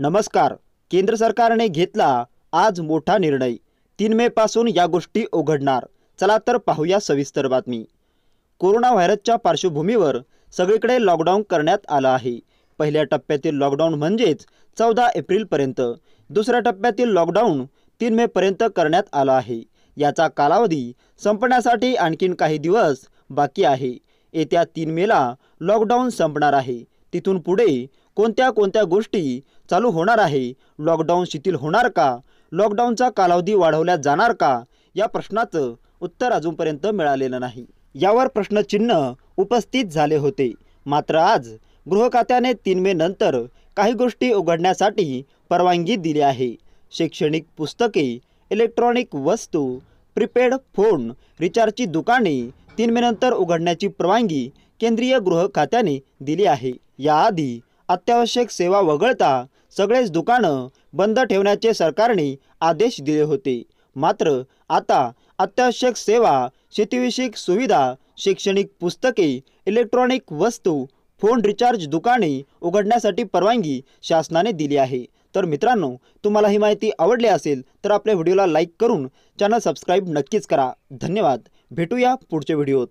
नमस्कार केंद्र सरकारने घेतला आज मोठा निर्णय तीन मे पासून या गोष्टी उघडणार चला तर पाहूया सविस्तर बातमी कोरोना व्हायरसच्या पार्श्वभूमीवर सगळीकडे लॉकडाऊन करण्यात आलं आहे पहिल्या टप्प्यातील लॉकडाऊन म्हणजेच चौदा एप्रिलपर्यंत दुसऱ्या टप्प्यातील लॉकडाऊन तीन मे पर्यंत करण्यात आला आहे याचा कालावधी संपण्यासाठी आणखीन काही दिवस बाकी आहे येत्या तीन मेला लॉकडाऊन संपणार आहे तिथून पुढे कोणत्या कोणत्या गोष्टी चालू होणार आहे लॉकडाऊन शिथिल होणार का लॉकडाऊनचा कालावधी वाढवला जाणार का या प्रश्नाचं उत्तर अजूनपर्यंत मिळालेलं नाही यावर प्रश्नचिन्ह उपस्थित झाले होते मात्र आज गृह खात्याने तीन मे नंतर काही गोष्टी उघडण्यासाठी परवानगी दिली आहे शैक्षणिक पुस्तके इलेक्ट्रॉनिक वस्तू प्रीपेड फोन रिचार्जची दुकाने तीन मे नंतर उघडण्याची परवानगी केंद्रीय गृह खात्याने दिली आहे याआधी अत्यावश्यक सेवा वगळता सगळेच दुकानं बंद ठेवण्याचे सरकारने आदेश दिले होते मात्र आता अत्यावश्यक सेवा शेतीविषयक सुविधा शैक्षणिक पुस्तके इलेक्ट्रॉनिक वस्तू फोन रिचार्ज दुकाने उघडण्यासाठी परवानगी शासनाने दिली आहे तर मित्रांनो तुम्हाला ही माहिती आवडली असेल तर आपल्या व्हिडिओला लाईक करून चॅनल सबस्क्राईब नक्कीच करा धन्यवाद भेटूया पुढच्या व्हिडिओत